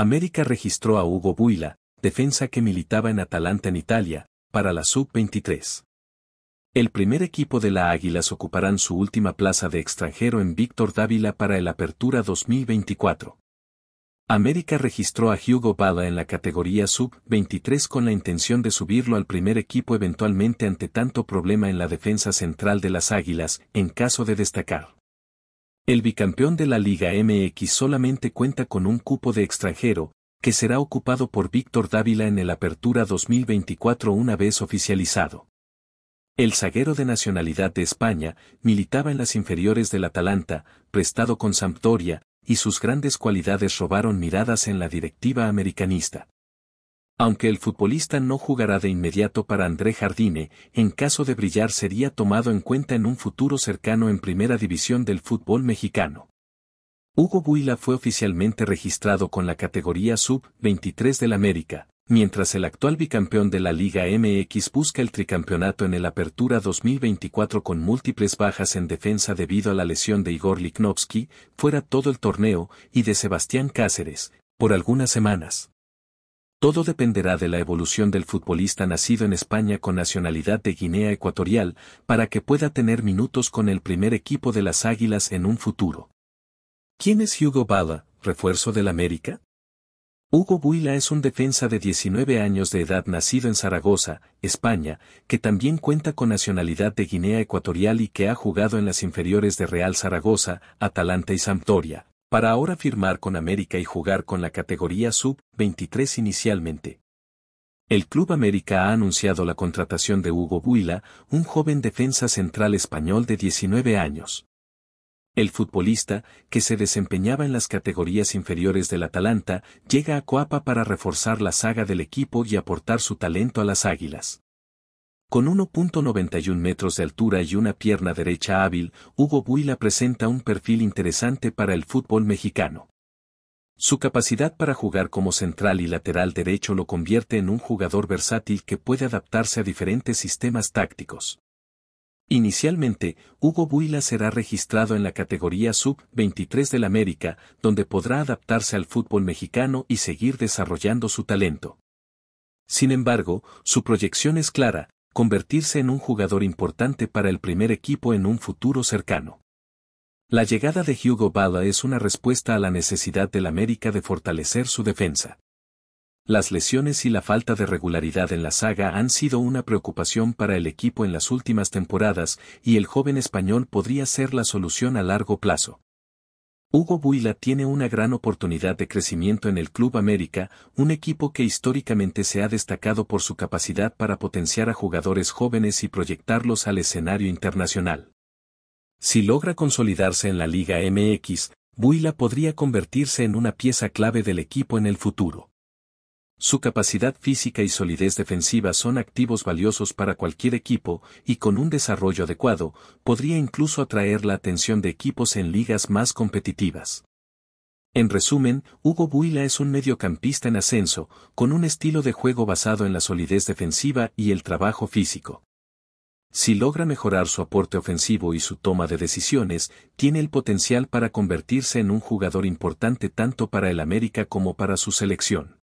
América registró a Hugo Buila, defensa que militaba en Atalanta en Italia, para la Sub-23. El primer equipo de la Águilas ocuparán su última plaza de extranjero en Víctor Dávila para el Apertura 2024. América registró a Hugo Bala en la categoría sub-23 con la intención de subirlo al primer equipo eventualmente ante tanto problema en la defensa central de las Águilas, en caso de destacar. El bicampeón de la Liga MX solamente cuenta con un cupo de extranjero, que será ocupado por Víctor Dávila en el Apertura 2024 una vez oficializado. El zaguero de nacionalidad de España militaba en las inferiores del Atalanta, prestado con Sampdoria, y sus grandes cualidades robaron miradas en la directiva americanista. Aunque el futbolista no jugará de inmediato para André Jardine, en caso de brillar sería tomado en cuenta en un futuro cercano en Primera División del fútbol mexicano. Hugo Buila fue oficialmente registrado con la categoría Sub-23 del América, mientras el actual bicampeón de la Liga MX busca el tricampeonato en el Apertura 2024 con múltiples bajas en defensa debido a la lesión de Igor Liknovsky, fuera todo el torneo, y de Sebastián Cáceres, por algunas semanas. Todo dependerá de la evolución del futbolista nacido en España con nacionalidad de Guinea Ecuatorial para que pueda tener minutos con el primer equipo de las Águilas en un futuro. ¿Quién es Hugo Bala, refuerzo del América? Hugo Buila es un defensa de 19 años de edad nacido en Zaragoza, España, que también cuenta con nacionalidad de Guinea Ecuatorial y que ha jugado en las inferiores de Real Zaragoza, Atalanta y Sampdoria para ahora firmar con América y jugar con la categoría sub-23 inicialmente. El Club América ha anunciado la contratación de Hugo Buila, un joven defensa central español de 19 años. El futbolista, que se desempeñaba en las categorías inferiores del Atalanta, llega a Coapa para reforzar la saga del equipo y aportar su talento a las Águilas. Con 1.91 metros de altura y una pierna derecha hábil, Hugo Buila presenta un perfil interesante para el fútbol mexicano. Su capacidad para jugar como central y lateral derecho lo convierte en un jugador versátil que puede adaptarse a diferentes sistemas tácticos. Inicialmente, Hugo Buila será registrado en la categoría sub-23 del América, donde podrá adaptarse al fútbol mexicano y seguir desarrollando su talento. Sin embargo, su proyección es clara, convertirse en un jugador importante para el primer equipo en un futuro cercano. La llegada de Hugo Bala es una respuesta a la necesidad del América de fortalecer su defensa. Las lesiones y la falta de regularidad en la saga han sido una preocupación para el equipo en las últimas temporadas y el joven español podría ser la solución a largo plazo. Hugo Buila tiene una gran oportunidad de crecimiento en el Club América, un equipo que históricamente se ha destacado por su capacidad para potenciar a jugadores jóvenes y proyectarlos al escenario internacional. Si logra consolidarse en la Liga MX, Buila podría convertirse en una pieza clave del equipo en el futuro. Su capacidad física y solidez defensiva son activos valiosos para cualquier equipo y con un desarrollo adecuado podría incluso atraer la atención de equipos en ligas más competitivas. En resumen, Hugo Buila es un mediocampista en ascenso, con un estilo de juego basado en la solidez defensiva y el trabajo físico. Si logra mejorar su aporte ofensivo y su toma de decisiones, tiene el potencial para convertirse en un jugador importante tanto para el América como para su selección.